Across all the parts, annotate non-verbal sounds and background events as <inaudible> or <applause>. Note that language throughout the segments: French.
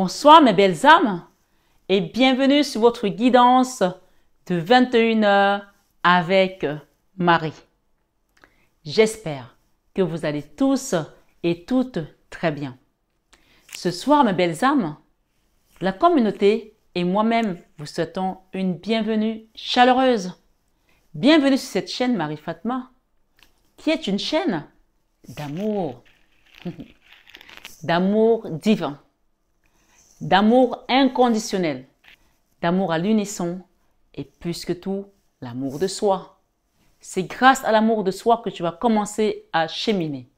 Bonsoir mes belles âmes et bienvenue sur votre guidance de 21h avec Marie. J'espère que vous allez tous et toutes très bien. Ce soir mes belles âmes, la communauté et moi-même vous souhaitons une bienvenue chaleureuse. Bienvenue sur cette chaîne Marie Fatma qui est une chaîne d'amour, <laughs> d'amour divin d'amour inconditionnel, d'amour à l'unisson et plus que tout, l'amour de soi. C'est grâce à l'amour de soi que tu vas commencer à cheminer,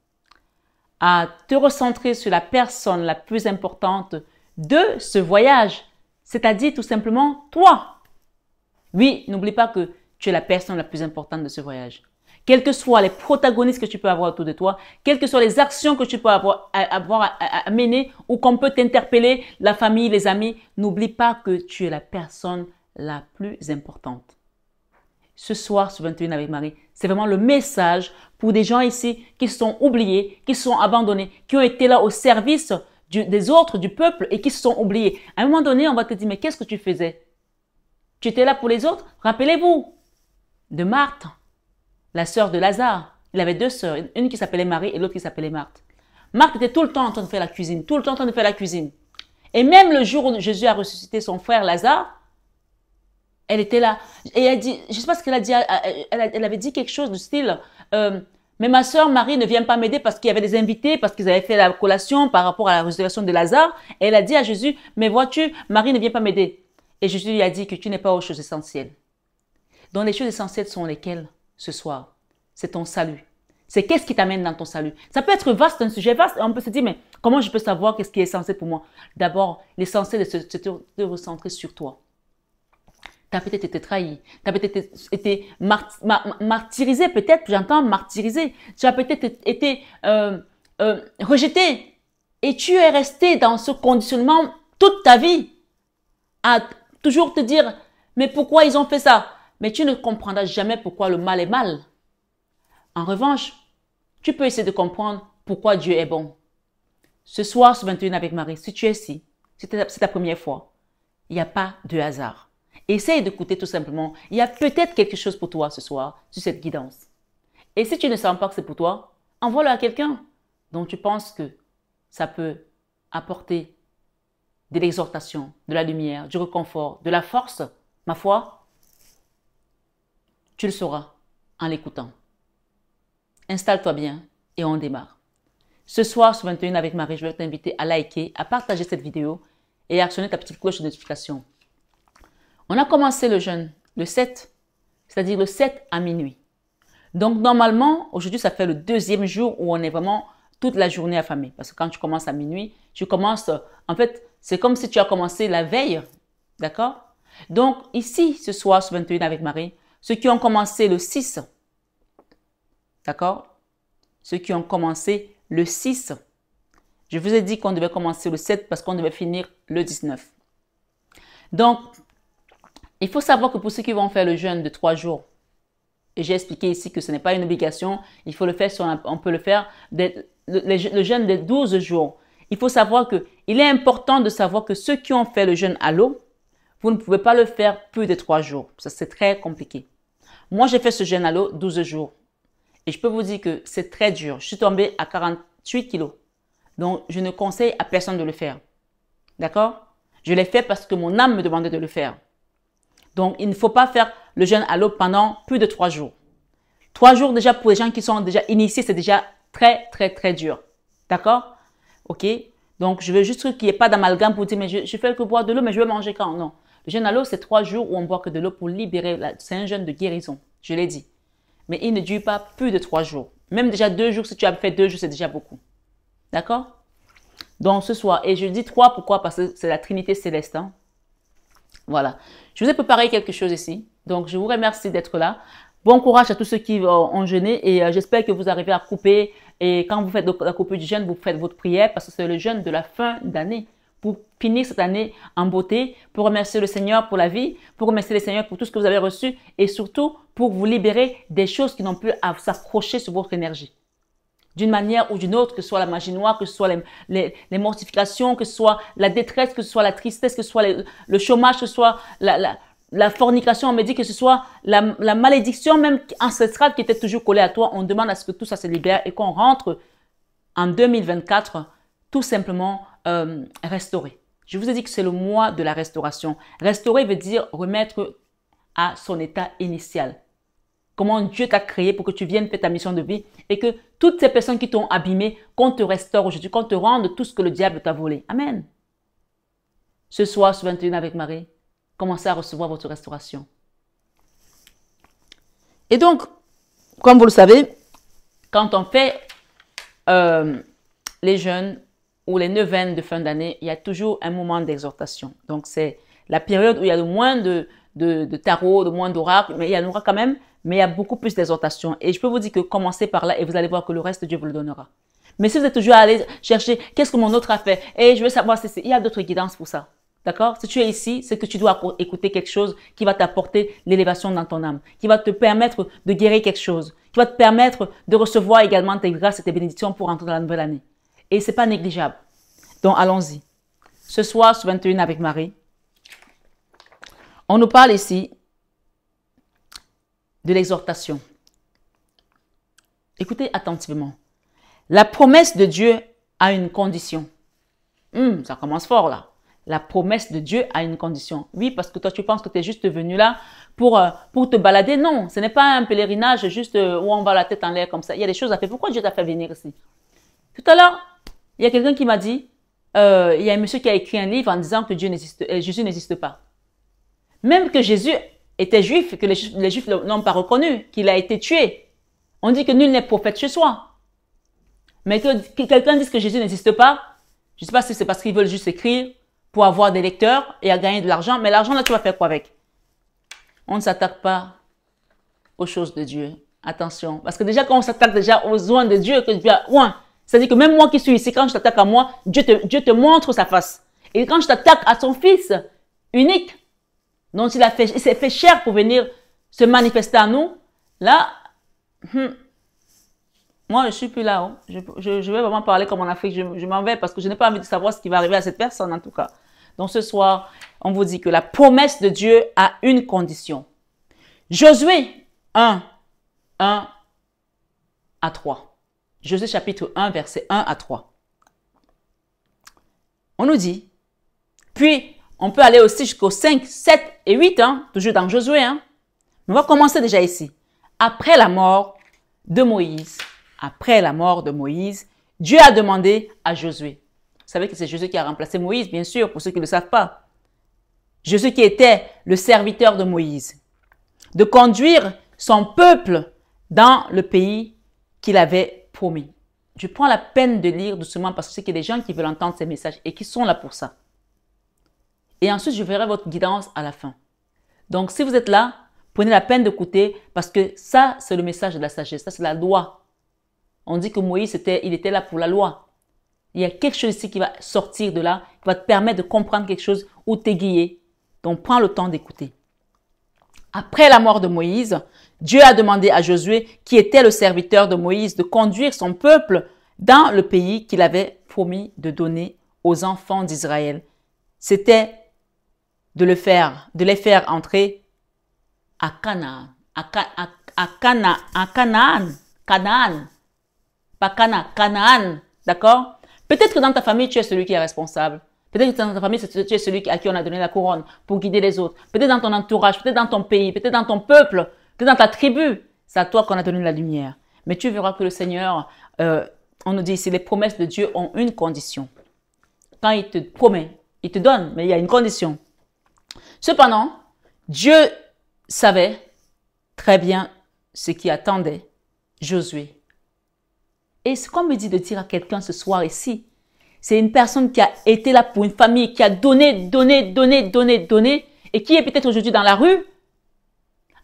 à te recentrer sur la personne la plus importante de ce voyage, c'est-à-dire tout simplement toi. Oui, n'oublie pas que tu es la personne la plus importante de ce voyage quels que soient les protagonistes que tu peux avoir autour de toi, quelles que soient les actions que tu peux avoir, à, mener ou qu'on peut t'interpeller, la famille, les amis, n'oublie pas que tu es la personne la plus importante. Ce soir, sur 21 avec Marie, c'est vraiment le message pour des gens ici qui sont oubliés, qui sont abandonnés, qui ont été là au service des autres, du peuple et qui se sont oubliés. À un moment donné, on va te dire, mais qu'est-ce que tu faisais Tu étais là pour les autres Rappelez-vous de Marthe, la sœur de Lazare. Il avait deux sœurs, une qui s'appelait Marie et l'autre qui s'appelait Marthe. Marthe était tout le temps en train de faire la cuisine, tout le temps en train de faire la cuisine. Et même le jour où Jésus a ressuscité son frère Lazare, elle était là. Et elle dit, je ne sais pas ce qu'elle a dit, elle, avait dit quelque chose du style, euh, mais ma sœur Marie ne vient pas m'aider parce qu'il y avait des invités, parce qu'ils avaient fait la collation par rapport à la résurrection de Lazare. Et elle a dit à Jésus, mais vois-tu, Marie ne vient pas m'aider. Et Jésus lui a dit que tu n'es pas aux choses essentielles. Donc les choses essentielles sont lesquelles ce soir. C'est ton salut. C'est qu'est-ce qui t'amène dans ton salut. Ça peut être vaste, un sujet vaste. On peut se dire, mais comment je peux savoir qu'est-ce qui est censé pour moi D'abord, l'essentiel, c'est de se recentrer sur toi. Tu as peut-être été trahi, tu as peut-être été martyrisé, peut-être, j'entends martyrisé. Tu as peut-être été euh, euh, rejeté et tu es resté dans ce conditionnement toute ta vie à toujours te dire, mais pourquoi ils ont fait ça mais tu ne comprendras jamais pourquoi le mal est mal. En revanche, tu peux essayer de comprendre pourquoi Dieu est bon. Ce soir, ce 21 avec Marie, si tu es ici, c'est ta, ta première fois, il n'y a pas de hasard. Essaye d'écouter tout simplement. Il y a peut-être quelque chose pour toi ce soir sur cette guidance. Et si tu ne sens pas que c'est pour toi, envoie-le à quelqu'un dont tu penses que ça peut apporter de l'exhortation, de la lumière, du réconfort, de la force. Ma foi, tu le sauras en l'écoutant. Installe-toi bien et on démarre. Ce soir sur 21 avec Marie, je vais t'inviter à liker, à partager cette vidéo et à actionner ta petite cloche de notification. On a commencé le jeûne le 7, c'est-à-dire le 7 à minuit. Donc normalement, aujourd'hui, ça fait le deuxième jour où on est vraiment toute la journée affamé. Parce que quand tu commences à minuit, tu commences, en fait, c'est comme si tu as commencé la veille. D'accord Donc ici, ce soir, sur 21 avec Marie, ceux qui ont commencé le 6. D'accord Ceux qui ont commencé le 6. Je vous ai dit qu'on devait commencer le 7 parce qu'on devait finir le 19. Donc, il faut savoir que pour ceux qui vont faire le jeûne de 3 jours, et j'ai expliqué ici que ce n'est pas une obligation, il faut le faire, sur on peut le faire, le, jeûne de 12 jours. Il faut savoir que, il est important de savoir que ceux qui ont fait le jeûne à l'eau, vous ne pouvez pas le faire plus de 3 jours. Ça, c'est très compliqué. Moi, j'ai fait ce jeûne à l'eau 12 jours. Et je peux vous dire que c'est très dur. Je suis tombée à 48 kilos. Donc, je ne conseille à personne de le faire. D'accord Je l'ai fait parce que mon âme me demandait de le faire. Donc, il ne faut pas faire le jeûne à l'eau pendant plus de 3 jours. 3 jours déjà pour les gens qui sont déjà initiés, c'est déjà très, très, très dur. D'accord Ok Donc, je veux juste qu'il n'y ait pas d'amalgame pour dire, mais je, je fais que boire de l'eau, mais je veux manger quand Non. Le jeûne à l'eau, c'est 3 jours où on boit que de l'eau pour libérer. C'est un jeûne de guérison. Je l'ai dit. Mais il ne dure pas plus de trois jours. Même déjà deux jours, si tu as fait deux jours, c'est déjà beaucoup. D'accord Donc ce soir, et je dis trois, pourquoi Parce que c'est la Trinité céleste. Hein. Voilà. Je vous ai préparé quelque chose ici. Donc je vous remercie d'être là. Bon courage à tous ceux qui euh, ont jeûné et euh, j'espère que vous arrivez à couper. Et quand vous faites la coupe du jeûne, vous faites votre prière parce que c'est le jeûne de la fin d'année pour finir cette année en beauté, pour remercier le Seigneur pour la vie, pour remercier le Seigneur pour tout ce que vous avez reçu et surtout pour vous libérer des choses qui n'ont plus à s'accrocher sur votre énergie. D'une manière ou d'une autre, que ce soit la magie noire, que ce soit les, les, mortifications, que ce soit la détresse, que ce soit la tristesse, que ce soit le chômage, que ce soit la, la, fornication, on me dit que ce soit la, la malédiction même ancestrale qui était toujours collée à toi. On demande à ce que tout ça se libère et qu'on rentre en 2024 tout simplement euh, restaurer. Je vous ai dit que c'est le mois de la restauration. Restaurer veut dire remettre à son état initial. Comment Dieu t'a créé pour que tu viennes faire ta mission de vie et que toutes ces personnes qui t'ont abîmé, qu'on te restaure aujourd'hui, qu'on te rende tout ce que le diable t'a volé. Amen. Ce soir, ce 21 avec Marie, commencez à recevoir votre restauration. Et donc, comme vous le savez, quand on fait euh, les jeunes, ou les neuvaines de fin d'année, il y a toujours un moment d'exhortation. Donc c'est la période où il y a le moins de, de, tarot, le moins d'oracles, mais il y en aura quand même, mais il y a beaucoup plus d'exhortation. Et je peux vous dire que commencez par là et vous allez voir que le reste, Dieu vous le donnera. Mais si vous êtes toujours à chercher, qu'est-ce que mon autre a fait Et eh, je veux savoir, si il y a d'autres guidances pour ça. D'accord Si tu es ici, c'est que tu dois écouter quelque chose qui va t'apporter l'élévation dans ton âme, qui va te permettre de guérir quelque chose, qui va te permettre de recevoir également tes grâces et tes bénédictions pour entrer dans la nouvelle année. Et c'est pas négligeable. Donc, allons-y. Ce soir, sur 21 avec Marie, on nous parle ici de l'exhortation. Écoutez attentivement. La promesse de Dieu a une condition. Hum, ça commence fort là. La promesse de Dieu a une condition. Oui, parce que toi tu penses que tu es juste venu là pour, euh, pour te balader. Non, ce n'est pas un pèlerinage juste euh, où on va la tête en l'air comme ça. Il y a des choses à faire. Pourquoi Dieu t'a fait venir ici Tout à l'heure, il y a quelqu'un qui m'a dit, euh, il y a un monsieur qui a écrit un livre en disant que Dieu n'existe, euh, Jésus n'existe pas. Même que Jésus était juif, que les, juifs n'ont pas reconnu, qu'il a été tué. On dit que nul n'est prophète chez soi. Mais que, quelqu'un dise que Jésus n'existe pas, je ne sais pas si c'est parce qu'ils veulent juste écrire pour avoir des lecteurs et à gagner de l'argent, mais l'argent là, tu vas faire quoi avec On ne s'attaque pas aux choses de Dieu. Attention, parce que déjà quand on s'attaque déjà aux soins de Dieu, que Dieu a c'est-à-dire que même moi qui suis ici, quand je t'attaque à moi, Dieu te, montre sa face. Et quand je t'attaque à son fils unique, dont il, s'est fait cher pour venir se manifester à nous, là, hmm, moi, je ne suis plus là. Hein. Je, vais vraiment parler comme en Afrique. je m'en vais parce que je n'ai pas envie de savoir ce qui va arriver à cette personne, en tout cas. Donc ce soir, on vous dit que la promesse de Dieu a une condition. Josué 1, 1 à 3. Josué chapitre 1, verset 1 à 3. On nous dit, puis on peut aller aussi jusqu'au 5, 7 et 8, hein, toujours dans Josué. Hein. On va commencer déjà ici. Après la mort de Moïse, après la mort de Moïse, Dieu a demandé à Josué. Vous savez que c'est Josué qui a remplacé Moïse, bien sûr, pour ceux qui ne le savent pas. Josué qui était le serviteur de Moïse, de conduire son peuple dans le pays qu'il avait promis. Je prends la peine de lire doucement parce que c'est qu'il y a des gens qui veulent entendre ces messages et qui sont là pour ça. Et ensuite, je verrai votre guidance à la fin. Donc, si vous êtes là, prenez la peine d'écouter parce que ça, c'est le message de la sagesse. Ça, c'est la loi. On dit que Moïse, était, il était là pour la loi. Il y a quelque chose ici qui va sortir de là, qui va te permettre de comprendre quelque chose ou t'aiguiller. Donc, prends le temps d'écouter. Après la mort de Moïse, Dieu a demandé à Josué, qui était le serviteur de Moïse, de conduire son peuple dans le pays qu'il avait promis de donner aux enfants d'Israël. C'était de le faire, de les faire entrer à Canaan, à, à, à, Canaan, Canaan, pas Canaan, Canaan, d'accord Peut-être que dans ta famille, tu es celui qui est responsable. Peut-être que dans ta famille, tu es celui à qui on a donné la couronne pour guider les autres. Peut-être dans ton entourage, peut-être dans ton pays, peut-être dans ton peuple, dans ta tribu. C'est à toi qu'on a donné la lumière. Mais tu verras que le Seigneur, euh, on nous dit ici, les promesses de Dieu ont une condition. Quand il te promet, il te donne, mais il y a une condition. Cependant, Dieu savait très bien ce qui attendait Josué. Et ce qu'on me dit de dire à quelqu'un ce soir ici, c'est une personne qui a été là pour une famille, qui a donné, donné, donné, donné, donné, et qui est peut-être aujourd'hui dans la rue,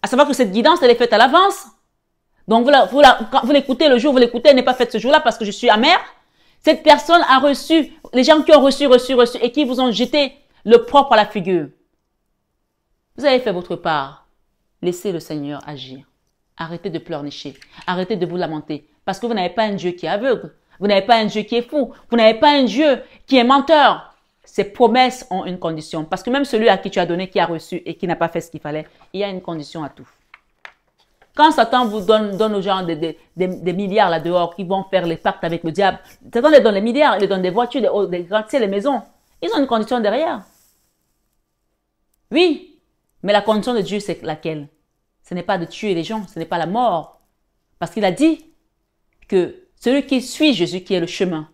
à savoir que cette guidance, elle est faite à l'avance. Donc, vous, l'écoutez le jour, vous l'écoutez, elle n'est pas faite ce jour-là parce que je suis amère. Cette personne a reçu, les gens qui ont reçu, reçu, reçu et qui vous ont jeté le propre à la figure. Vous avez fait votre part. Laissez le Seigneur agir. Arrêtez de pleurnicher. Arrêtez de vous lamenter. Parce que vous n'avez pas un Dieu qui est aveugle. Vous n'avez pas un Dieu qui est fou. Vous n'avez pas un Dieu qui est menteur ces promesses ont une condition. Parce que même celui à qui tu as donné, qui a reçu et qui n'a pas fait ce qu'il fallait, il y a une condition à tout. Quand Satan vous donne, aux gens des, milliards là dehors qui vont faire les pactes avec le diable, Satan les donne les milliards, il les donne des voitures, des, des les maisons. Ils ont une condition derrière. Oui, mais la condition de Dieu, c'est laquelle Ce n'est pas de tuer les gens, ce n'est pas la mort. Parce qu'il a dit que celui qui suit Jésus, qui est le chemin,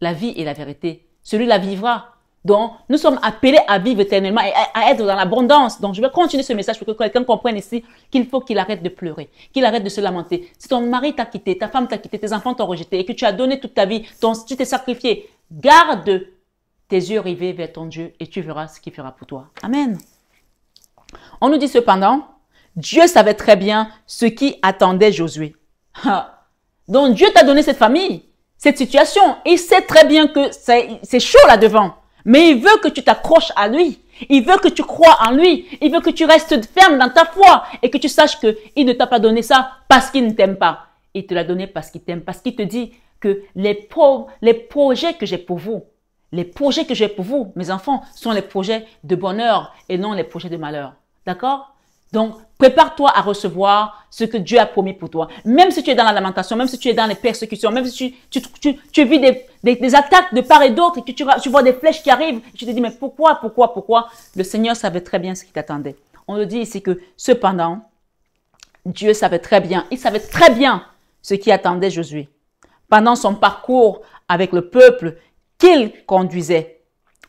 la vie et la vérité, celui la vivra donc, nous sommes appelés à vivre éternellement et à être dans l'abondance. Donc, je vais continuer ce message pour que quelqu'un comprenne ici qu'il faut qu'il arrête de pleurer, qu'il arrête de se lamenter. Si ton mari t'a quitté, ta femme t'a quitté, tes enfants t'ont rejeté et que tu as donné toute ta vie, tu t'es sacrifié, garde tes yeux rivés vers ton Dieu et tu verras ce qu'il fera pour toi. Amen. On nous dit cependant, Dieu savait très bien ce qui attendait Josué. Donc Dieu t'a donné cette famille, cette situation. Il sait très bien que c'est chaud là devant. Mais il veut que tu t'accroches à lui. Il veut que tu crois en lui. Il veut que tu restes ferme dans ta foi et que tu saches qu'il ne t'a pas donné ça parce qu'il ne t'aime pas. Il te l'a donné parce qu'il t'aime, parce qu'il te dit que les, les projets que j'ai pour vous, les projets que j'ai pour vous, mes enfants, sont les projets de bonheur et non les projets de malheur. D'accord donc, prépare-toi à recevoir ce que Dieu a promis pour toi. Même si tu es dans la lamentation, même si tu es dans les persécutions, même si tu, vis des, attaques de part et d'autre et que tu, vois des flèches qui arrivent, tu te dis, mais pourquoi, pourquoi, pourquoi Le Seigneur savait très bien ce qui t'attendait. On le dit ici que, cependant, Dieu savait très bien, il savait très bien ce qui attendait Josué. Pendant son parcours avec le peuple qu'il conduisait,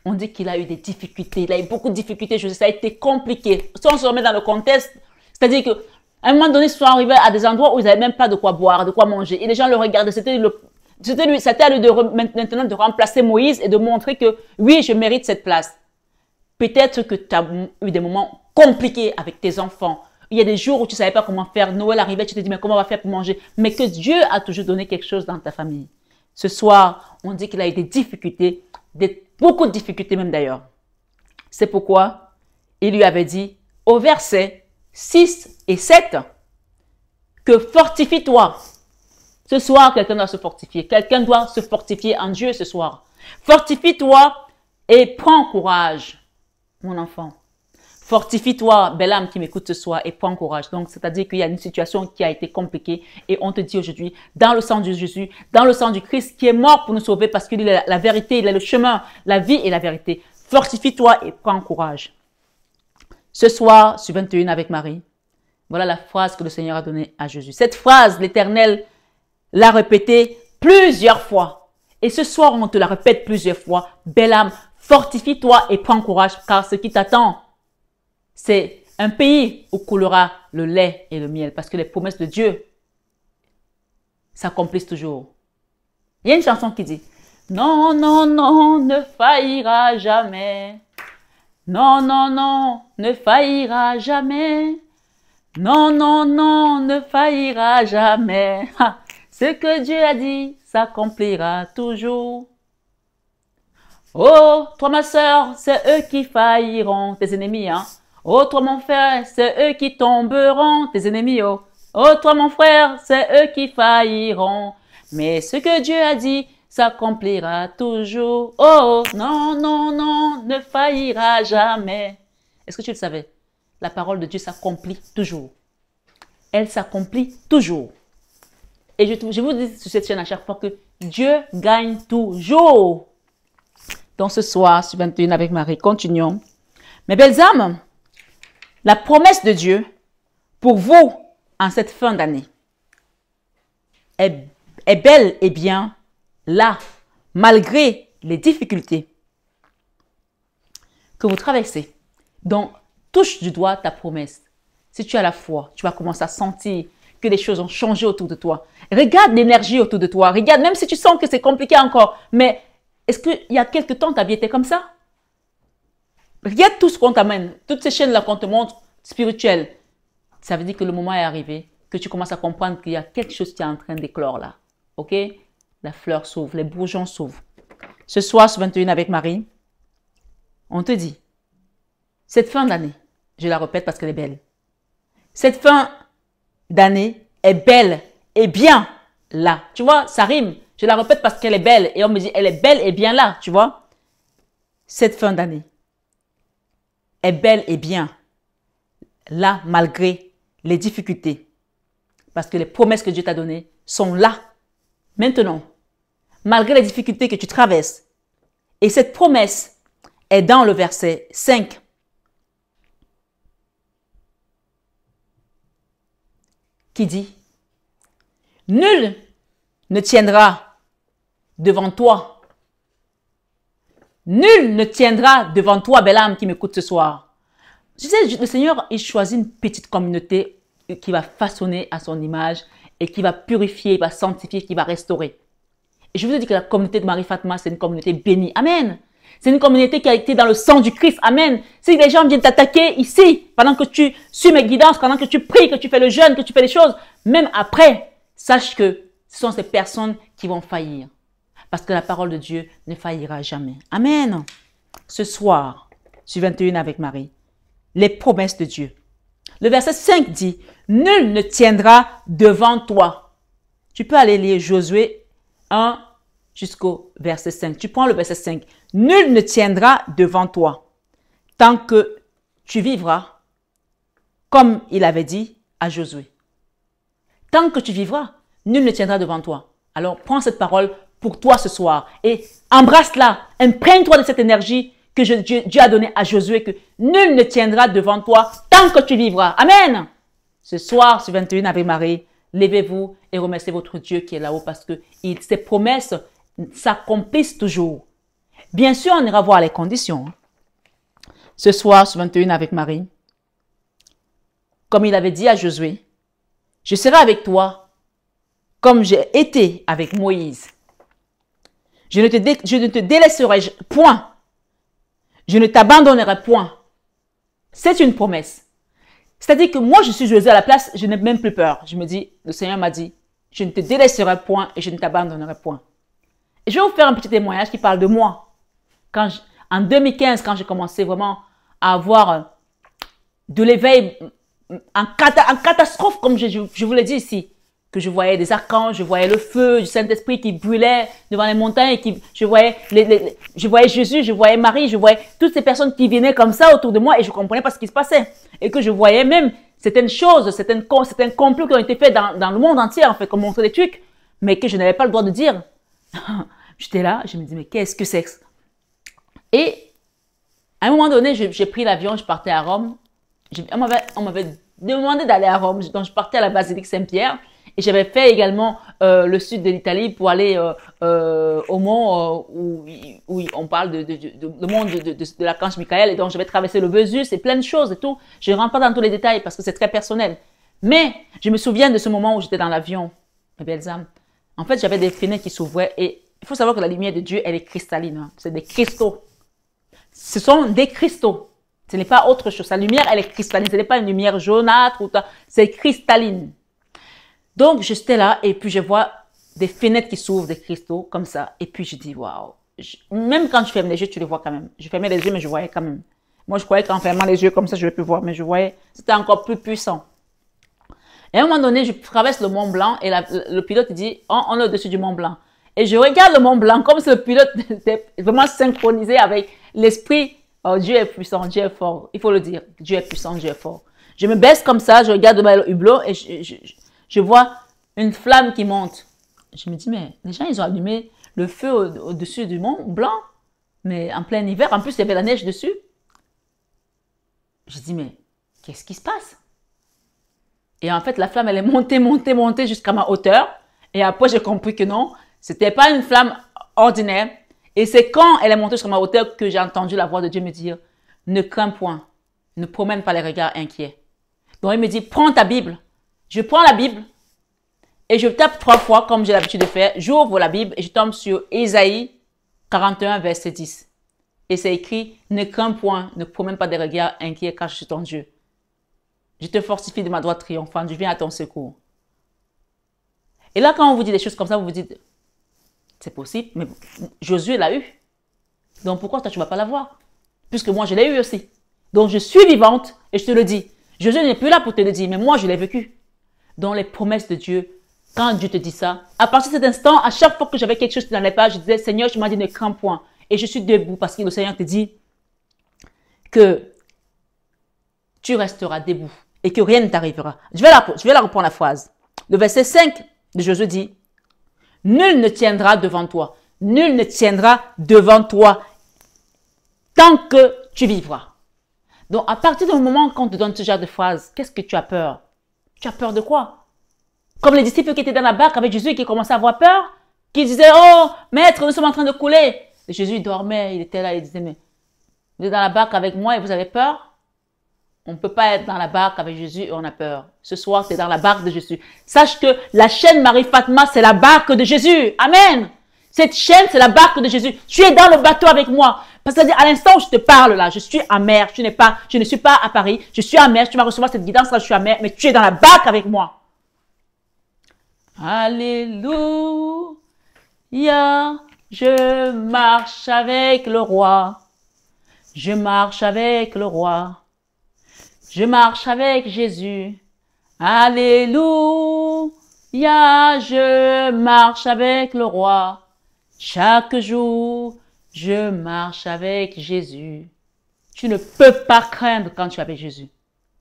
on dit qu'il a eu des difficultés, il a eu beaucoup de difficultés, je sais, ça a été compliqué. Si on se remet dans le contexte, c'est-à-dire que un moment donné, ils sont arrivés à des endroits où ils n'avaient même pas de quoi boire, de quoi manger. Et les gens le regardaient. C'était lui, c'était à lui de, maintenant de remplacer Moïse et de montrer que oui, je mérite cette place. Peut-être que tu as eu des moments compliqués avec tes enfants. Il y a des jours où tu savais pas comment faire. Noël arrivait, tu te dis, mais comment on va faire pour manger? Mais que Dieu a toujours donné quelque chose dans ta famille. Ce soir, on dit qu'il a eu des difficultés, Beaucoup de difficultés même d'ailleurs. C'est pourquoi il lui avait dit au verset 6 et 7 que fortifie-toi. Ce soir, quelqu'un doit se fortifier. Quelqu'un doit se fortifier en Dieu ce soir. Fortifie-toi et prends courage, mon enfant. Fortifie-toi, belle âme qui m'écoute ce soir, et prends courage. Donc, c'est-à-dire qu'il y a une situation qui a été compliquée et on te dit aujourd'hui, dans le sang de Jésus, dans le sang du Christ qui est mort pour nous sauver parce qu'il est la vérité, il est le chemin, la vie et la vérité. Fortifie-toi et prends courage. Ce soir, sur 21 avec Marie, voilà la phrase que le Seigneur a donnée à Jésus. Cette phrase, l'Éternel l'a répétée plusieurs fois. Et ce soir, on te la répète plusieurs fois. Belle âme, fortifie-toi et prends courage car ce qui t'attend c'est un pays où coulera le lait et le miel, parce que les promesses de Dieu s'accomplissent toujours. Il y a une chanson qui dit, non, non, non, ne faillira jamais. Non, non, non, ne faillira jamais. Non, non, non, ne faillira jamais. <laughs> Ah, ce que Dieu a dit s'accomplira toujours. Oh, toi ma sœur, c'est eux qui failliront, tes ennemis, hein. Oh toi mon frère, c'est eux qui tomberont, tes ennemis, oh. Oh toi mon frère, c'est eux qui failliront. Mais ce que Dieu a dit s'accomplira toujours. Oh, oh, non, non, non, ne faillira jamais. Est-ce que tu le savais La parole de Dieu s'accomplit toujours. Elle s'accomplit toujours. Et je, je vous dis sur cette chaîne à chaque fois que Dieu gagne toujours. Donc ce soir, sur 21 avec Marie, continuons. Mes belles âmes, la promesse de Dieu pour vous en cette fin d'année est, belle et bien là, malgré les difficultés que vous traversez. Donc, touche du doigt ta promesse. Si tu as la foi, tu vas commencer à sentir que les choses ont changé autour de toi. Regarde l'énergie autour de toi. Regarde, même si tu sens que c'est compliqué encore, mais est-ce qu'il y a quelque temps, ta vie était comme ça Regarde tout ce qu'on t'amène, toutes ces chaînes-là qu'on te montre spirituelles. Ça veut dire que le moment est arrivé, que tu commences à comprendre qu'il y a quelque chose qui est en train d'éclore là. OK La fleur s'ouvre, les bourgeons s'ouvrent. Ce soir, ce 21 avec Marie, on te dit, cette fin d'année, je la répète parce qu'elle est belle. Cette fin d'année est belle et bien là. Tu vois, ça rime. Je la répète parce qu'elle est belle et on me dit, elle est belle et bien là, tu vois. Cette fin d'année est belle et bien là malgré les difficultés. Parce que les promesses que Dieu t'a données sont là, maintenant, malgré les difficultés que tu traverses. Et cette promesse est dans le verset 5. Qui dit, Nul ne tiendra devant toi Nul ne tiendra devant toi, belle âme qui m'écoute ce soir. Tu sais, le Seigneur, il choisit une petite communauté qui va façonner à son image et qui va purifier, qui va sanctifier, qui va restaurer. Et je vous ai dit que la communauté de Marie-Fatma, c'est une communauté bénie. Amen. C'est une communauté qui a été dans le sang du Christ. Amen. Si les gens viennent t'attaquer ici, pendant que tu suis mes guidances, pendant que tu pries, que tu fais le jeûne, que tu fais les choses, même après, sache que ce sont ces personnes qui vont faillir parce que la parole de Dieu ne faillira jamais. Amen. Ce soir, sur 21 avec Marie, les promesses de Dieu. Le verset 5 dit, Nul ne tiendra devant toi. Tu peux aller lire Josué 1 jusqu'au verset 5. Tu prends le verset 5. Nul ne tiendra devant toi tant que tu vivras, comme il avait dit à Josué. Tant que tu vivras, nul ne tiendra devant toi. Alors prends cette parole pour toi ce soir. Et embrasse-la, imprègne-toi de cette énergie que je, Dieu, a donnée à Josué, que nul ne tiendra devant toi tant que tu vivras. Amen. Ce soir, ce 21 avril Marie, levez-vous et remerciez votre Dieu qui est là-haut parce que ses promesses s'accomplissent toujours. Bien sûr, on ira voir les conditions. Hein. Ce soir, ce 21 avec Marie, comme il avait dit à Josué, je serai avec toi comme j'ai été avec Moïse. Je ne te, je délaisserai point. Je ne t'abandonnerai point. C'est une promesse. C'est-à-dire que moi, je suis José à la place, je n'ai même plus peur. Je me dis, le Seigneur m'a dit, je ne te délaisserai point et je ne t'abandonnerai point. je vais vous faire un petit témoignage qui parle de moi. Quand en 2015, quand j'ai commencé vraiment à avoir euh, de l'éveil mm, mm, en, catastrophe, comme je, je vous l'ai dit ici, que je voyais des archanges, je voyais le feu du Saint-Esprit qui brûlait devant les montagnes, et qui, je voyais, les, je voyais Jésus, je voyais Marie, je voyais toutes ces personnes qui venaient comme ça autour de moi et je comprenais pas ce qui se passait. Et que je voyais même certaines choses, certaines, certains complots qui ont été faits dans, dans le monde entier, en fait, comme montrer des trucs, mais que je n'avais pas le droit de dire. <laughs> J'étais là, je me dis, mais qu'est-ce que c'est Et à un moment donné, j'ai pris l'avion, je partais à Rome. On m'avait demandé d'aller à Rome, donc je partais à la basilique Saint-Pierre. Et j'avais fait également euh, le sud de l'Italie pour aller euh, euh, au mont où, on parle de, monde de, de canche Michael. Et donc, je vais traverser le Vesu, c'est plein de choses et tout. Je ne rentre pas dans tous les détails parce que c'est très personnel. Mais je me souviens de ce moment où j'étais dans l'avion, mes belles âmes. En fait, j'avais des fenêtres qui s'ouvraient et il faut savoir que la lumière de Dieu, elle est cristalline. Hein. C'est des cristaux. Ce sont des cristaux. Ce n'est pas autre chose. Sa lumière, elle est cristalline. Ce n'est pas une lumière jaunâtre ou C'est cristalline. Donc, j'étais là et puis je vois des fenêtres qui s'ouvrent, des cristaux comme ça. Et puis, je dis, waouh. Même quand je ferme les yeux, tu les vois quand même. Je fermais les yeux, mais je voyais quand même. Moi, je croyais qu'en fermant les yeux comme ça, je vais plus voir, mais je voyais. C'était encore plus puissant. Et à un moment donné, je traverse le Mont Blanc et le pilote dit, on, est au-dessus du Mont Blanc. Et je regarde le Mont Blanc comme si le pilote <laughs> était vraiment synchronisé avec l'esprit. Oh, Dieu est puissant, Dieu est fort. Il faut le dire. Dieu est puissant, Dieu est fort. Je me baisse comme ça, je regarde le hublot et je, je vois une flamme qui monte. Je me dis, mais les gens, ils ont allumé le feu au-dessus du mont Blanc, mais en plein hiver. En plus, il y avait la neige dessus. Je dis, mais qu'est-ce qui se passe Et en fait, la flamme, elle est montée, montée, montée jusqu'à ma hauteur. Et après, j'ai compris que non, c'était pas une flamme ordinaire. Et c'est quand elle est montée jusqu'à ma hauteur que j'ai entendu la voix de Dieu me dire, ne crains point, ne promène pas les regards inquiets. Donc, il me dit, prends ta Bible je prends la Bible et je tape trois fois comme j'ai l'habitude de faire. J'ouvre la Bible et je tombe sur Isaïe 41, verset 10. Et c'est écrit, ne crains point, ne promène pas des regards inquiets car je suis ton Dieu. Je te fortifie de ma droite triomphante, je viens à ton secours. Et là, quand on vous dit des choses comme ça, vous vous dites, c'est possible, mais Josué l'a eu. Donc pourquoi toi tu ne vas pas l'avoir Puisque moi je l'ai eu aussi. Donc je suis vivante et je te le dis. Josué n'est plus là pour te le dire, mais moi je l'ai vécu dans les promesses de Dieu. Quand Dieu te dit ça, à partir de cet instant, à chaque fois que j'avais quelque chose qui n'allait pas, je disais, Seigneur, tu m'as dit ne crains point. Et je suis debout parce que le Seigneur te dit que tu resteras debout et que rien ne t'arrivera. Je vais, la, reprendre la phrase. Le verset 5 de Jésus dit, Nul ne tiendra devant toi. Nul ne tiendra devant toi tant que tu vivras. Donc, à partir du moment qu'on te donne ce genre de phrase, qu'est-ce que tu as peur tu as peur de quoi Comme les disciples qui étaient dans la barque avec Jésus et qui commençaient à avoir peur, qui disaient, oh, maître, nous sommes en train de couler. Jésus dormait, il était là, il disait, mais vous êtes dans la barque avec moi et vous avez peur on ne peut pas être dans la barque avec Jésus et on a peur. Ce soir, c'est dans la barque de Jésus. Sache que la chaîne Marie-Fatma, c'est la barque de Jésus. Amen. Cette chaîne, c'est la barque de Jésus. Tu es dans le bateau avec moi. Parce que à l'instant où je te parle là, je suis amère, tu n'es pas, je ne suis pas à Paris, je suis amère, tu vas recevoir cette guidance là, je suis amère, mais tu es dans la BAC avec moi. Alléluia, je marche avec le roi. Je marche avec le roi. Je marche avec Jésus. Alléluia, je marche avec le roi. Chaque jour, je marche avec Jésus. Tu ne peux pas craindre quand tu es avec Jésus.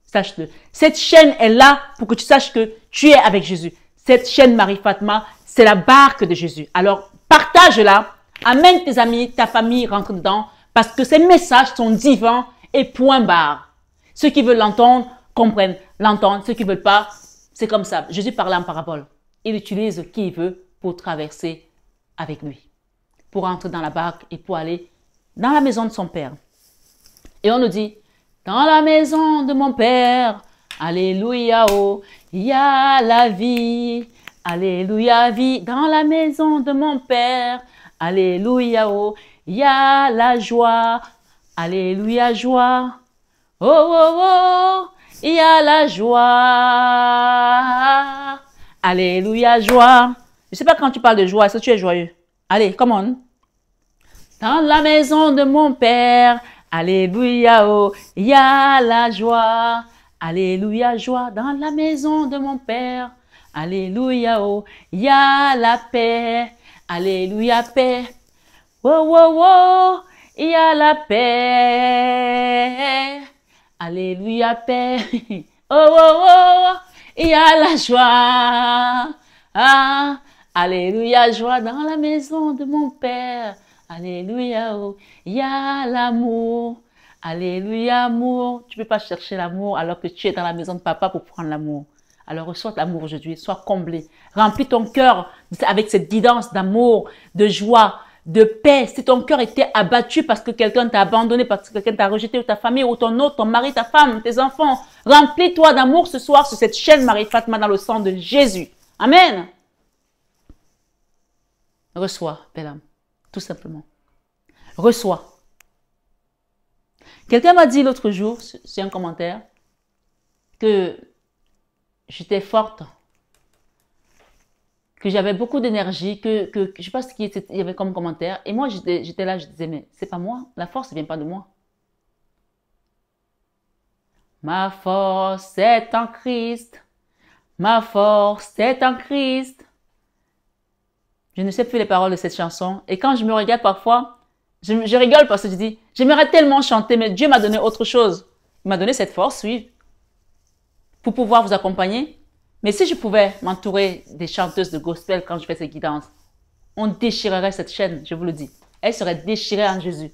Sache-le. Cette chaîne est là pour que tu saches que tu es avec Jésus. Cette chaîne Marie-Fatma, c'est la barque de Jésus. Alors, partage-la. Amène tes amis, ta famille, rentre dedans. Parce que ces messages sont divins et point barre. Ceux qui veulent l'entendre, comprennent, L'entendre, Ceux qui veulent pas, c'est comme ça. Jésus parle en parabole. Il utilise qui il veut pour traverser avec lui pour entrer dans la barque et pour aller dans la maison de son père. Et on nous dit, dans la maison de mon père, Alléluia, oh, il y a la vie. Alléluia, vie, dans la maison de mon père. Alléluia, oh, il y a la joie. Alléluia, joie. Oh, oh, oh, il y a la joie. Alléluia, joie. Je sais pas quand tu parles de joie, est-ce que tu es joyeux? Allez, come on. Dans la maison de mon Père, Alléluia, oh, il y a la joie. Alléluia, joie dans la maison de mon Père. Alléluia, oh, il y a la paix. Alléluia, paix. Oh oh oh, il y a la paix. Alléluia, paix. <laughs> Oh, oh, oh, il y a la joie. Ah, Alléluia, joie dans la maison de mon Père. Alléluia, oh, il y a l'amour. Alléluia, amour. Tu ne peux pas chercher l'amour alors que tu es dans la maison de papa pour prendre l'amour. Alors reçois l'amour aujourd'hui, sois comblé. Remplis ton cœur avec cette guidance d'amour, de joie, de paix. Si ton cœur était abattu parce que quelqu'un t'a abandonné, parce que quelqu'un t'a rejeté, ou ta famille, ou ton autre, ton mari, ta femme, tes enfants, remplis-toi d'amour ce soir sur cette chaîne Marie Fatma dans le sang de Jésus. Amen. Reçois, belle âme, tout simplement. Reçois. Quelqu'un m'a dit l'autre jour, c'est un commentaire, que j'étais forte, que j'avais beaucoup d'énergie, que, que, je sais pas ce qu'il y avait comme commentaire. Et moi, j'étais là, je disais, mais c'est pas moi, la force ne vient pas de moi. Ma force est en Christ. Ma force est en Christ. Je ne sais plus les paroles de cette chanson. Et quand je me regarde parfois, je, rigole parce que je dis, j'aimerais tellement chanter, mais Dieu m'a donné autre chose. Il m'a donné cette force, oui, pour pouvoir vous accompagner. Mais si je pouvais m'entourer des chanteuses de gospel quand je fais ces guidances, on déchirerait cette chaîne, je vous le dis. Elle serait déchirée en Jésus.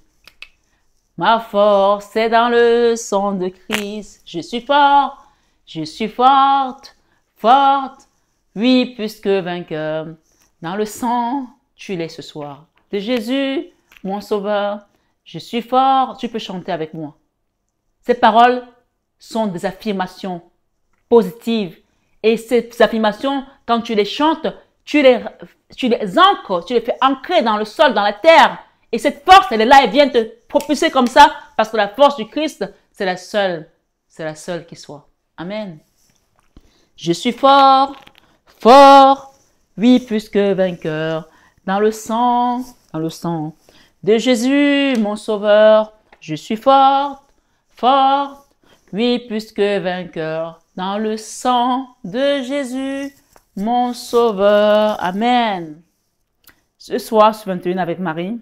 Ma force est dans le sang de Christ. Je suis fort, je suis forte, forte, oui, plus que vainqueur. Dans le sang, tu l'es ce soir. De Jésus, mon sauveur, je suis fort, tu peux chanter avec moi. Ces paroles sont des affirmations positives. Et ces affirmations, quand tu les chantes, tu les, tu les ancres, tu les fais ancrer dans le sol, dans la terre. Et cette force, elle est là, elle vient te propulser comme ça, parce que la force du Christ, c'est la seule, c'est la seule qui soit. Amen. Je suis fort, fort, oui, plus que vainqueur, dans le sang, dans le sang de Jésus, mon sauveur, je suis forte, forte. Oui, plus que vainqueur, dans le sang de Jésus, mon sauveur. Amen. Ce soir, ce 21 avec Marie,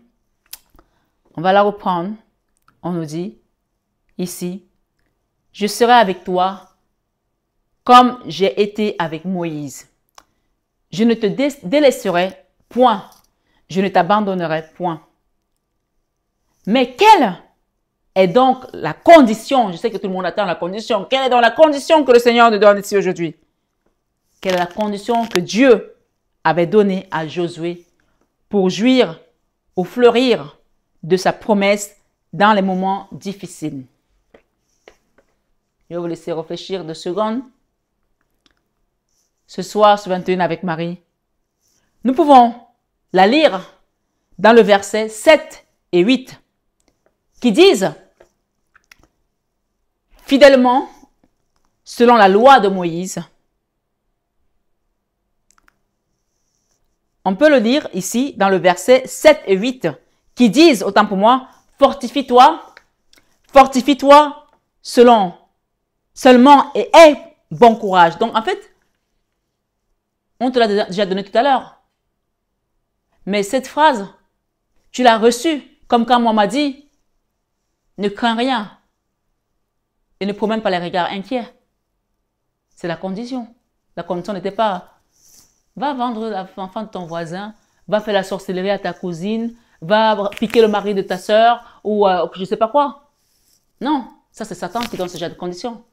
on va la reprendre. On nous dit, ici, je serai avec toi comme j'ai été avec Moïse. Je ne te délaisserai point. Je ne t'abandonnerai point. Mais quelle est donc la condition Je sais que tout le monde attend la condition. Quelle est donc la condition que le Seigneur nous donne ici aujourd'hui Quelle est la condition que Dieu avait donnée à Josué pour jouir ou fleurir de sa promesse dans les moments difficiles Je vais vous laisser réfléchir deux secondes ce soir ce 21 avec Marie, nous pouvons la lire dans le verset 7 et 8 qui disent fidèlement selon la loi de Moïse. On peut le lire ici dans le verset 7 et 8 qui disent, autant pour moi, fortifie-toi, fortifie-toi selon seulement et aie bon courage. Donc en fait, on te l'a déjà donné tout à l'heure. Mais cette phrase, tu l'as reçue, comme quand moi m'a dit, ne crains rien et ne promène pas les regards inquiets. C'est la condition. La condition n'était pas, va vendre l'enfant de ton voisin, va faire la sorcellerie à ta cousine, va piquer le mari de ta sœur ou euh, je ne sais pas quoi. Non, ça c'est Satan qui donne ce genre de condition.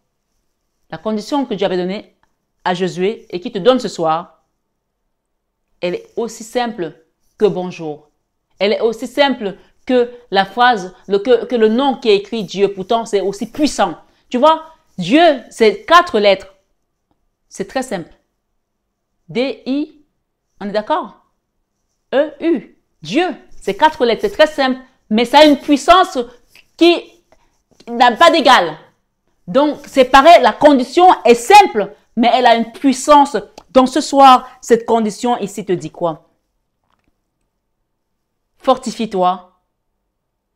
La condition que Dieu avait donnée à Josué et qui te donne ce soir, elle est aussi simple que bonjour. Elle est aussi simple que la phrase, que, que le nom qui est écrit Dieu. Pourtant, c'est aussi puissant. Tu vois, Dieu, c'est quatre lettres. C'est très simple. D-I, on est d'accord E-U, Dieu. C'est quatre lettres, c'est très simple, mais ça a une puissance qui n'a pas d'égal. Donc, c'est pareil, la condition est simple, mais elle a une puissance donc ce soir, cette condition ici te dit quoi Fortifie-toi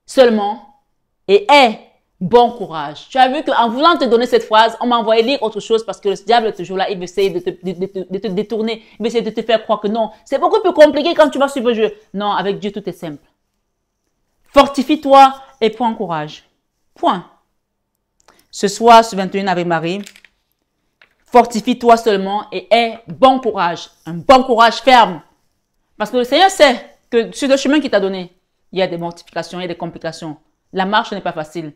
seulement et aie bon courage. Tu as vu qu'en voulant te donner cette phrase, on m'a envoyé lire autre chose parce que le diable est toujours là, il veut essayer de te, détourner, il veut de te faire croire que non, c'est beaucoup plus compliqué quand tu vas suivre le jeu. Non, avec Dieu, tout est simple. Fortifie-toi et prends courage. Point. Ce soir, ce 21 avril, Marie, Fortifie-toi seulement et aie bon courage, un bon courage ferme. Parce que le Seigneur sait que sur le chemin qu'il t'a donné, il y a des mortifications, il y a des complications. La marche n'est pas facile.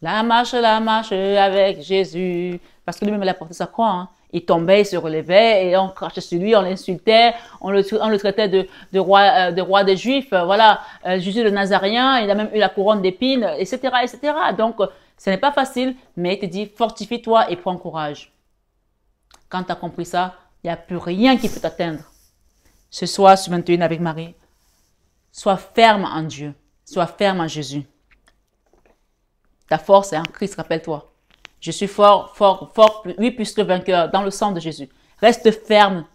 La marche, la marche avec Jésus. Parce que lui-même, il a porté sa croix. Hein. Il tombait, il se relevait et on crachait sur lui, on l'insultait, on le, traitait de, roi, euh, de roi des Juifs. voilà, euh, Jésus le Nazaréen, il a même eu la couronne d'épines, etc., etc. Donc, euh, ce n'est pas facile, mais il te dit, fortifie-toi et prends courage. Quand tu as compris ça, il n'y a plus rien qui peut t'atteindre. Ce soir, ce 21 avec Marie, sois ferme en Dieu, sois ferme en Jésus. Ta force est en Christ, rappelle-toi. Je suis fort, fort, fort, oui, plus que vainqueur, dans le sang de Jésus. Reste ferme.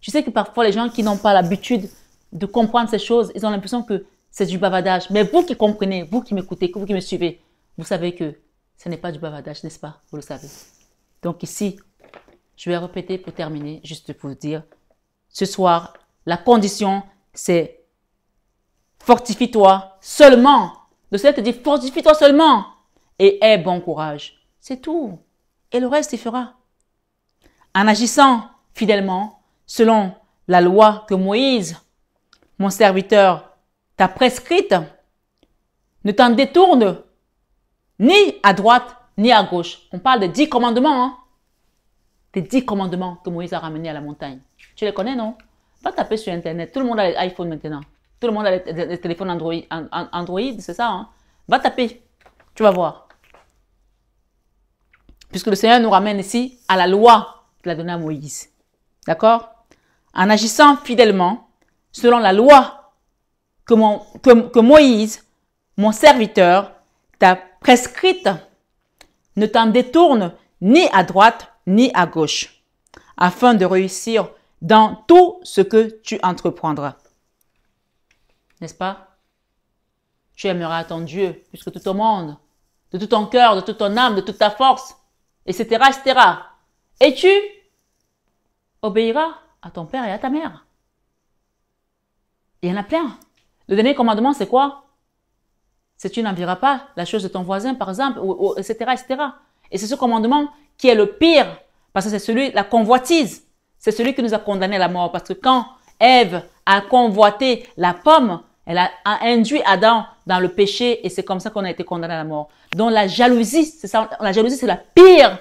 Tu sais que parfois, les gens qui n'ont pas l'habitude de comprendre ces choses, ils ont l'impression que c'est du bavardage. Mais vous qui comprenez, vous qui m'écoutez, vous qui me suivez, vous savez que ce n'est pas du bavardage, n'est-ce pas Vous le savez. Donc ici, je vais répéter pour terminer, juste pour vous dire, ce soir, la condition, c'est fortifie-toi seulement. Le Seigneur te dit, fortifie-toi seulement et aie bon courage. C'est tout. Et le reste, il fera. En agissant fidèlement, selon la loi que Moïse, mon serviteur, t'a prescrite, ne t'en détourne ni à droite ni à gauche. On parle de dix commandements. Hein? les dix commandements que Moïse a ramenés à la montagne. Tu les connais, non Va taper sur Internet. Tout le monde a les iPhones maintenant. Tout le monde a les, téléphones Android, Android c'est ça. Hein? Va taper. Tu vas voir. Puisque le Seigneur nous ramène ici à la loi qu'il a donnée à Moïse. D'accord En agissant fidèlement, selon la loi que, que Moïse, mon serviteur, t'a prescrite, ne t'en détourne ni à droite ni à gauche, afin de réussir dans tout ce que tu entreprendras. N'est-ce pas Tu aimeras ton Dieu plus que tout au monde, de tout ton cœur, de toute ton âme, de toute ta force, etc., etc. Et tu obéiras à ton père et à ta mère. Il y en a plein. Le dernier commandement, c'est quoi C'est tu n'enverras pas la chose de ton voisin, par exemple, ou, etc., etc. Et c'est ce commandement qui est le pire, parce que c'est celui, la convoitise, c'est celui qui nous a condamnés à la mort. Parce que quand Ève a convoité la pomme, elle a, induit Adam dans le péché et c'est comme ça qu'on a été condamné à la mort. Donc la jalousie, c'est ça, la jalousie c'est la pire.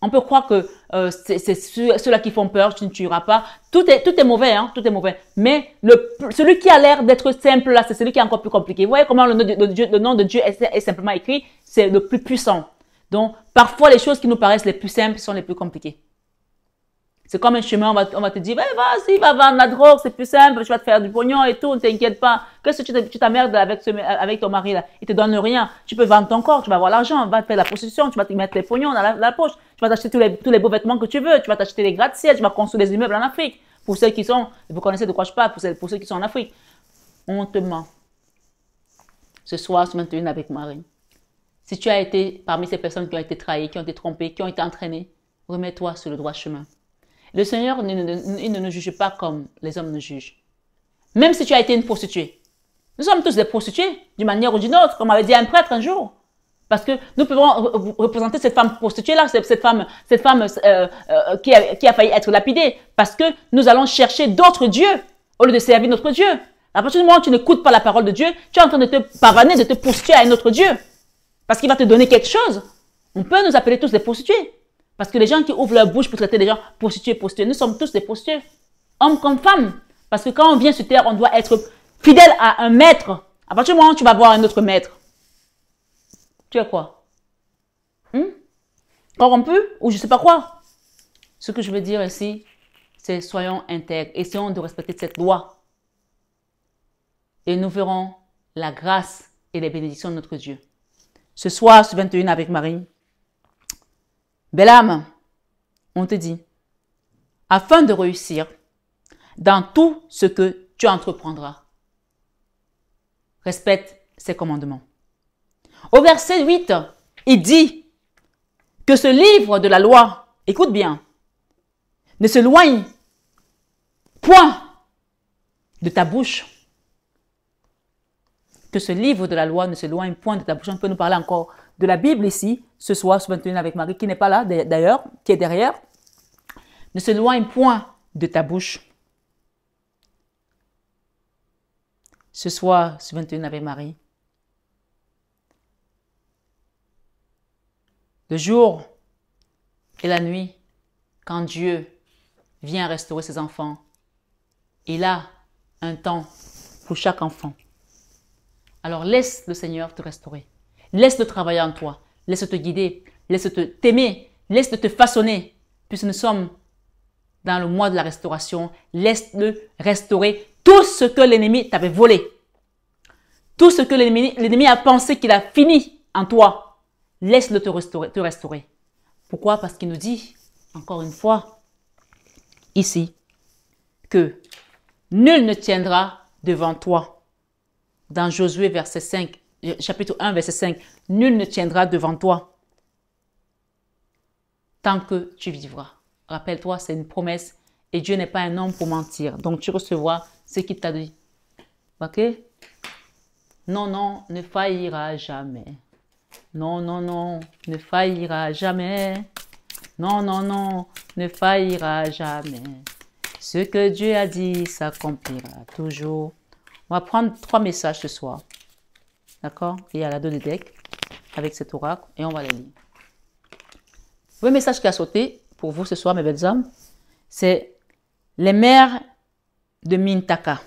On peut croire que euh, c'est ceux-là qui font peur, tu ne tueras pas. Tout est, tout est mauvais, hein, tout est mauvais. Mais le, celui qui a l'air d'être simple là, c'est celui qui est encore plus compliqué. Vous voyez comment le nom de, Dieu, est simplement écrit, c'est le plus puissant. Donc, parfois, les choses qui nous paraissent les plus simples sont les plus compliquées. C'est comme un chemin, on va, on va te dire, eh, vas-y, va vendre la drogue, c'est plus simple, tu vas te faire du pognon et tout, ne t'inquiète pas. Qu'est-ce que tu t'emmerdes avec, avec ton mari là Il te donne rien. Tu peux vendre ton corps, tu vas avoir l'argent, va te faire la prostitution, tu vas te mettre les pognons dans la, poche, tu vas t'acheter tous les, tous les beaux vêtements que tu veux, tu vas t'acheter les gratte-ciels, tu vas construire des immeubles en Afrique. Pour ceux qui sont, vous connaissez de quoi je parle, pour ceux, pour ceux qui sont en Afrique. On Ce soir, je une avec Marie. Si tu as été parmi ces personnes qui ont été trahies, qui ont été trompées, qui ont été entraînées, remets-toi sur le droit chemin. Le Seigneur, il ne, ne nous juge pas comme les hommes nous jugent. Même si tu as été une prostituée. Nous sommes tous des prostituées, d'une manière ou d'une autre, comme avait dit un prêtre un jour. Parce que nous pouvons représenter cette femme prostituée-là, cette femme, cette femme euh, euh, qui, a, qui, a, failli être lapidée. Parce que nous allons chercher d'autres dieux au lieu de servir notre Dieu. À partir du moment où tu n'écoutes pas la parole de Dieu, tu es en train de te pavaner, de te prostituer à un autre Dieu. Parce qu'il va te donner quelque chose. On peut nous appeler tous des prostituées. Parce que les gens qui ouvrent leur bouche pour traiter des gens prostituées, prostituées, nous sommes tous des prostituées. Hommes comme femmes. Parce que quand on vient sur terre, on doit être fidèle à un maître. À partir du moment où tu vas voir un autre maître, tu es quoi hmm? Corrompu ou je ne sais pas quoi. Ce que je veux dire ici, c'est soyons intègres. Essayons de respecter cette loi. Et nous verrons la grâce et les bénédictions de notre Dieu ce soir ce 21 avec Marie. Belle âme, on te dit, afin de réussir dans tout ce que tu entreprendras, respecte ses commandements. Au verset 8, il dit que ce livre de la loi, écoute bien, ne se loigne point de ta bouche, que ce livre de la loi ne se s'éloigne point de ta bouche. On peut nous parler encore de la Bible ici, ce soir, ce 21 avec Marie, qui n'est pas là d'ailleurs, qui est derrière. Ne se s'éloigne point de ta bouche. Ce soir, ce 21 avec Marie. Le jour et la nuit, quand Dieu vient restaurer ses enfants, il a un temps pour chaque enfant. Alors laisse le Seigneur te restaurer. Laisse-le travailler en toi. Laisse te guider. Laisse te t'aimer. Laisse te façonner. Puisque nous sommes dans le mois de la restauration, laisse-le restaurer tout ce que l'ennemi t'avait volé. Tout ce que l'ennemi a pensé qu'il a fini en toi. Laisse-le te restaurer, te restaurer. Pourquoi Parce qu'il nous dit, encore une fois, ici, que nul ne tiendra devant toi dans Josué verset 5, chapitre 1 verset 5, nul ne tiendra devant toi tant que tu vivras. Rappelle-toi, c'est une promesse et Dieu n'est pas un homme pour mentir. Donc tu recevras ce qu'il t'a dit. OK Non, non, ne faillira jamais. Non, non, non, ne faillira jamais. Non, non, non, ne faillira jamais. Ce que Dieu a dit s'accomplira toujours. On va prendre trois messages ce soir. D'accord Il y a la deux des avec cet oracle et on va les lire. Le message qui a sauté pour vous ce soir, mes belles hommes, c'est les mères de Mintaka.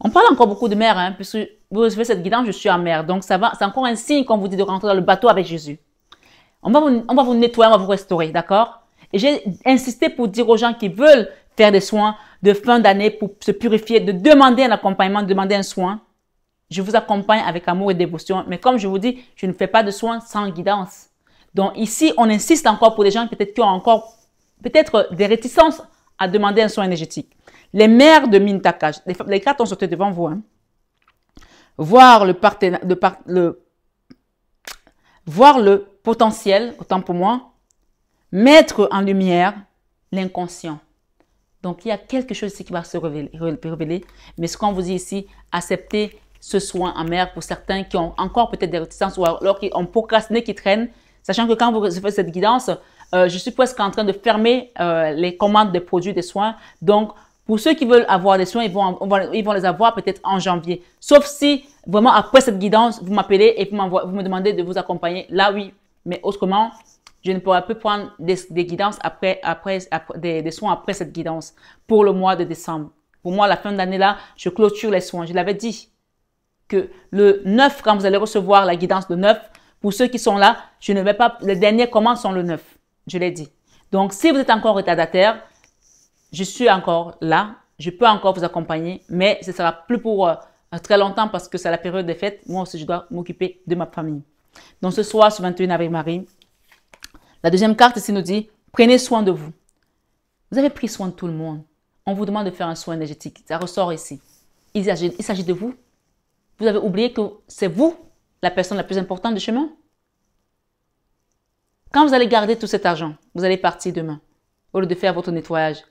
On parle encore beaucoup de mères, hein, puisque vous recevez cette guidance, je suis en mer. Donc, ça va, c'est encore un signe qu'on vous dit de rentrer dans le bateau avec Jésus. On va on va vous nettoyer, on va vous restaurer, d'accord? Et j'ai insisté pour dire aux gens qui veulent faire des soins, de fin d'année pour se purifier, de demander un accompagnement, de demander un soin. Je vous accompagne avec amour et dévotion. Mais comme je vous dis, je ne fais pas de soins sans guidance. Donc ici, on insiste encore pour des gens peut qui ont encore peut-être des réticences à demander un soin énergétique. Les mères de Mintaka, les, les cartes ont sauté devant vous. Hein. Voir le, le, voir le potentiel, autant pour moi, mettre en lumière l'inconscient. Donc, il y a quelque chose ici qui va se révéler. Mais ce qu'on vous dit ici, acceptez ce soin amer pour certains qui ont encore peut-être des réticences ou alors qui ont procrastiné, qui traînent. Sachant que quand vous faites cette guidance, euh, je suis presque en train de fermer euh, les commandes de produits de soins. Donc, pour ceux qui veulent avoir des soins, ils vont, ils vont les avoir peut-être en janvier. Sauf si, vraiment, après cette guidance, vous m'appelez et vous me demandez de vous accompagner. Là, oui. Mais autrement, je ne pourrai plus prendre des, guidances après, après, des, soins après cette guidance pour le mois de décembre. Pour moi, la fin d'année là, je clôture les soins. Je l'avais dit que le 9, quand vous allez recevoir la guidance de 9, pour ceux qui sont là, je ne vais pas, les derniers commencent sont le 9. Je l'ai dit. Donc, si vous êtes encore retardataire, je suis encore là. Je peux encore vous accompagner, mais ce sera plus pour euh, très longtemps parce que c'est la période des fêtes. Moi aussi, je dois m'occuper de ma famille. Donc, ce soir, ce 21 avril, Marie, la deuxième carte ici nous dit, prenez soin de vous. Vous avez pris soin de tout le monde. On vous demande de faire un soin énergétique. Ça ressort ici. Il s'agit de vous. Vous avez oublié que c'est vous la personne la plus importante du chemin. Quand vous allez garder tout cet argent, vous allez partir demain, au lieu de faire votre nettoyage.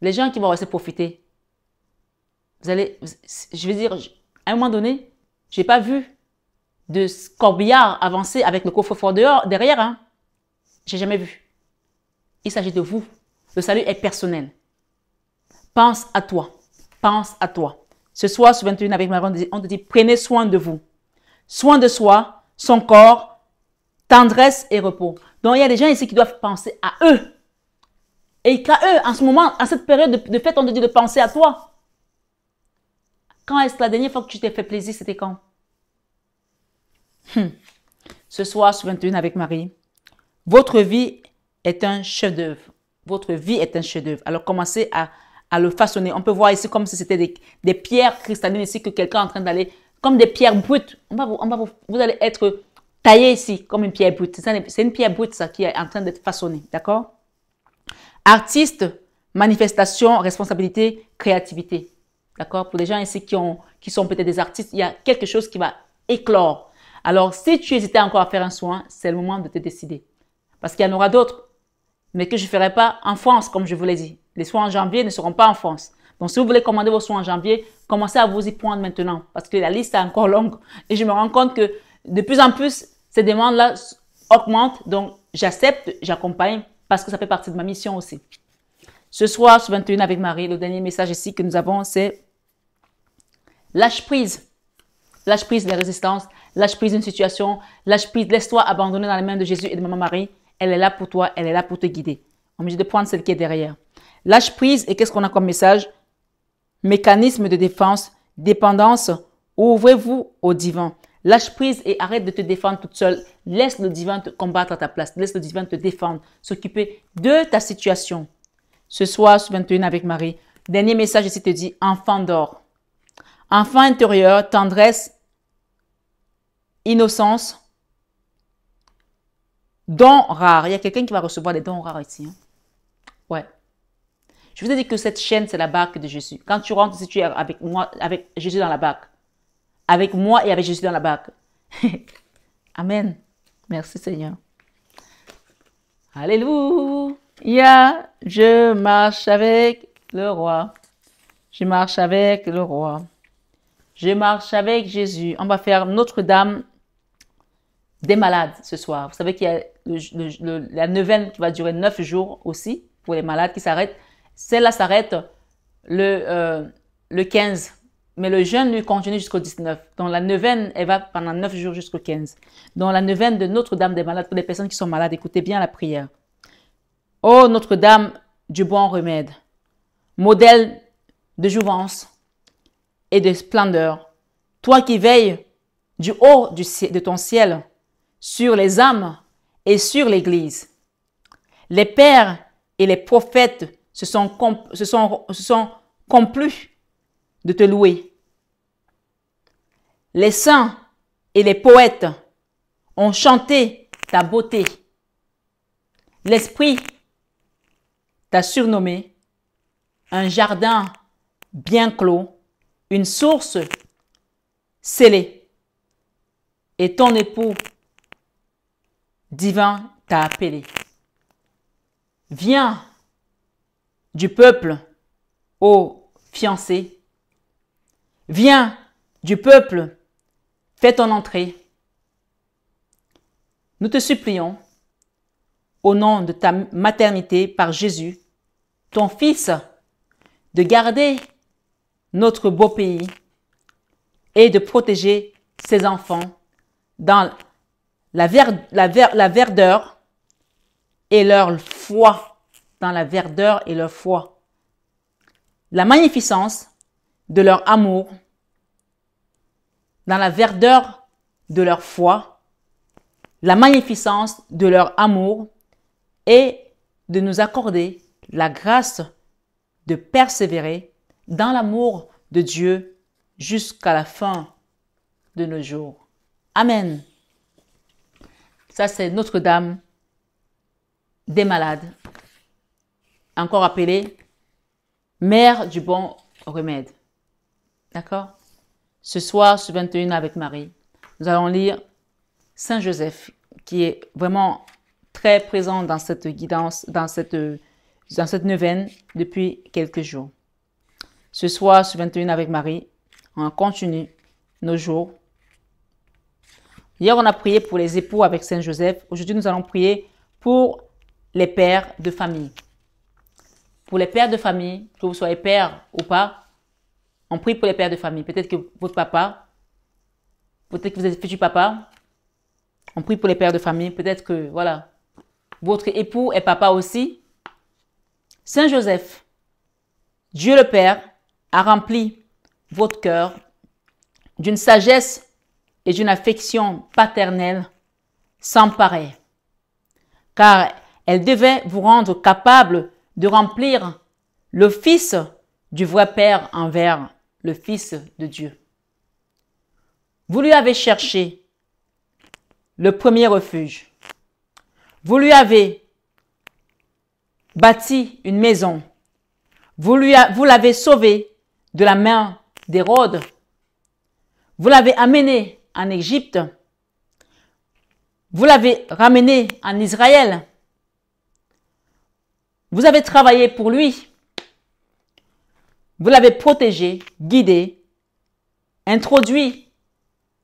Les gens qui vont rester profiter, vous allez, je veux dire, à un moment donné, n'ai pas vu de corbillard avancer avec le coffre-fort derrière, hein. J'ai jamais vu. Il s'agit de vous. Le salut est personnel. Pense à toi. Pense à toi. Ce soir, sur 21 avec Marie, on te dit, prenez soin de vous. Soin de soi, son corps, tendresse et repos. Donc, il y a des gens ici qui doivent penser à eux. Et qu'à eux, en ce moment, en cette période de, fête, on te dit de penser à toi. Quand est-ce la dernière fois que tu t'es fait plaisir, c'était quand? Hmm. Ce soir, sur 21 avec Marie, votre vie est un chef-d'œuvre. Votre vie est un chef-d'œuvre. Alors commencez à, le façonner. On peut voir ici comme si c'était des, pierres cristallines ici que quelqu'un est en train d'aller, comme des pierres brutes. On va vous, on va vous, vous allez être taillé ici comme une pierre brute. C'est une pierre brute ça qui est en train d'être façonnée. D'accord Artiste, manifestation, responsabilité, créativité. D'accord Pour les gens ici qui, ont, qui sont peut-être des artistes, il y a quelque chose qui va éclore. Alors, si tu hésitais encore à faire un soin, c'est le moment de te décider parce qu'il y en aura d'autres, mais que je ne ferai pas en France, comme je vous l'ai dit. Les soins en janvier ne seront pas en France. Donc, si vous voulez commander vos soins en janvier, commencez à vous y prendre maintenant, parce que la liste est encore <laughs> longue. Et je me rends compte que de plus en plus, ces demandes-là augmentent. Donc, j'accepte, j'accompagne, parce que ça fait partie de ma mission aussi. Ce soir, sur 21 avec Marie, le dernier message ici que nous avons, c'est lâche prise. Lâche prise des résistances, lâche prise d'une situation, lâche prise, laisse-toi abandonner dans les mains de Jésus et de Maman Marie elle est là pour toi, elle est là pour te guider. On est de prendre celle qui est derrière. Lâche prise et qu'est-ce qu'on a comme message Mécanisme de défense, dépendance, ouvrez-vous au divan. Lâche prise et arrête de te défendre toute seule. Laisse le divan te combattre à ta place. Laisse le divan te défendre, s'occuper de ta situation. Ce soir, 21 avec Marie, dernier message ici te dit, enfant d'or. Enfant intérieur, tendresse, innocence, Dons rares. Il y a quelqu'un qui va recevoir des dons rares ici. Hein. Ouais. Je vous ai dit que cette chaîne, c'est la barque de Jésus. Quand tu rentres, si tu es avec moi, avec Jésus dans la barque. Avec moi et avec Jésus dans la barque. <laughs> Amen. Merci Seigneur. Alléluia. Je marche avec le roi. Je marche avec le roi. Je marche avec Jésus. On va faire Notre-Dame des malades ce soir. Vous savez qu'il y a la neuvaine qui va durer neuf jours aussi pour les malades qui s'arrêtent. Celle-là s'arrête le, euh, le 15, mais le jeûne, lui, continue jusqu'au 19. Donc la neuvaine, elle va pendant neuf jours jusqu'au 15. Donc la neuvaine de Notre-Dame des malades, pour les personnes qui sont malades, écoutez bien la prière. Ô oh, Notre-Dame du bon remède, modèle de jouvence et de splendeur, toi qui veilles du haut du, de ton ciel sur les âmes et sur l'Église. Les pères et les prophètes se sont, sont, complus de te louer. Les saints et les poètes ont chanté ta beauté. L'Esprit t'a surnommé un jardin bien clos, une source scellée. Et ton époux divin t'a appelé. Viens du peuple, ô fiancé. Viens du peuple, fais ton entrée. Nous te supplions, au nom de ta maternité par Jésus, ton Fils, de garder notre beau pays et de protéger ses enfants dans la, verdeur et leur foi. Dans la verdeur et leur foi. La magnificence de leur amour. Dans la verdeur de leur foi. La magnificence de leur amour. Et de nous accorder la grâce de persévérer dans l'amour de Dieu jusqu'à la fin de nos jours. Amen. Ça, c'est Notre-Dame des malades, encore appelée Mère du bon remède. D'accord Ce soir, ce 21 avec Marie, nous allons lire Saint Joseph, qui est vraiment très présent dans cette guidance, dans cette, dans cette neuvaine depuis quelques jours. Ce soir, ce 21 avec Marie, on continue nos jours Hier, on a prié pour les époux avec Saint Joseph. Aujourd'hui, nous allons prier pour les pères de famille. Pour les pères de famille, que vous soyez père ou pas, on prie pour les pères de famille. Peut-être que votre papa, peut-être que vous êtes futur papa, on prie pour les pères de famille. Peut-être que, voilà, votre époux est papa aussi. Saint Joseph, Dieu le Père, a rempli votre cœur d'une sagesse et d'une affection paternelle sans car elle devait vous rendre capable de remplir le fils du vrai Père envers le Fils de Dieu. Vous lui avez cherché le premier refuge. Vous lui avez bâti une maison. Vous, vous l'avez sauvé de la main d'Hérode. Vous l'avez amené en Égypte. Vous l'avez ramené en Israël. Vous avez travaillé pour lui. Vous l'avez protégé, guidé, introduit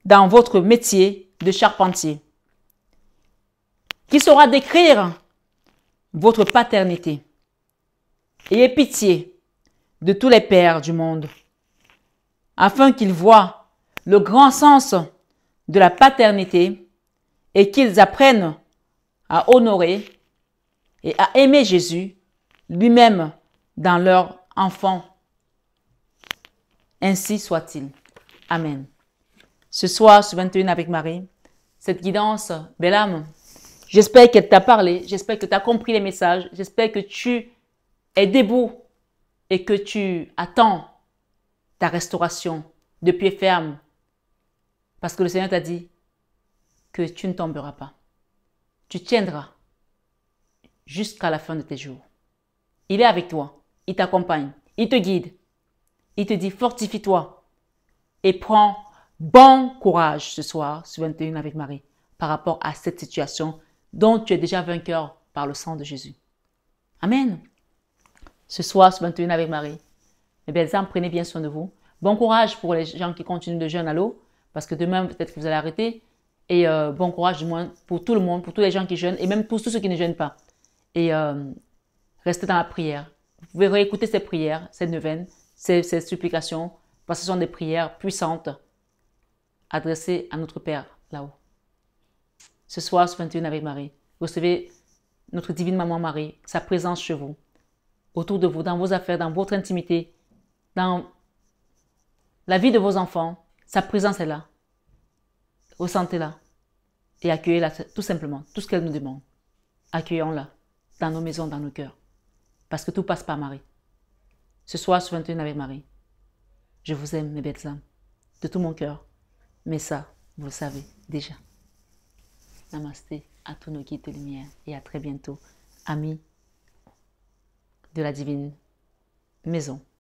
dans votre métier de charpentier, qui saura décrire votre paternité. et pitié de tous les pères du monde, afin qu'ils voient le grand sens de la paternité et qu'ils apprennent à honorer et à aimer Jésus lui-même dans leur enfant. Ainsi soit-il. Amen. Ce soir, ce 21 avec Marie, cette guidance, belle âme, j'espère qu'elle t'a parlé, j'espère que tu as compris les messages, j'espère que tu es debout et que tu attends ta restauration de pied ferme parce que le Seigneur t'a dit que tu ne tomberas pas. Tu tiendras jusqu'à la fin de tes jours. Il est avec toi. Il t'accompagne. Il te guide. Il te dit fortifie-toi et prends bon courage ce soir sur 21 avec Marie par rapport à cette situation dont tu es déjà vainqueur par le sang de Jésus. Amen. Ce soir ce 21 avec Marie. Mes eh belles âmes, prenez bien soin de vous. Bon courage pour les gens qui continuent de jeûner à l'eau. Parce que demain, peut-être que vous allez arrêter. Et euh, bon courage, du moins, pour tout le monde, pour tous les gens qui jeûnent et même pour tous ceux qui ne jeûnent pas. Et euh, restez dans la prière. Vous pouvez réécouter ces prières, ces neuvaines, ces, ces supplications, parce que ce sont des prières puissantes adressées à notre Père là-haut. Ce soir, ce 21 avec Marie, recevez notre divine maman Marie, sa présence chez vous, autour de vous, dans vos affaires, dans votre intimité, dans la vie de vos enfants, sa présence est là. Ressentez-la. Et accueillez-la tout simplement, tout ce qu'elle nous demande. Accueillons-la dans nos maisons, dans nos cœurs. Parce que tout passe par Marie. Ce soir, soyez 21 avec Marie. Je vous aime, mes belles âmes, de tout mon cœur. Mais ça, vous le savez déjà. Namasté à tous nos guides de lumière et à très bientôt, amis de la divine maison.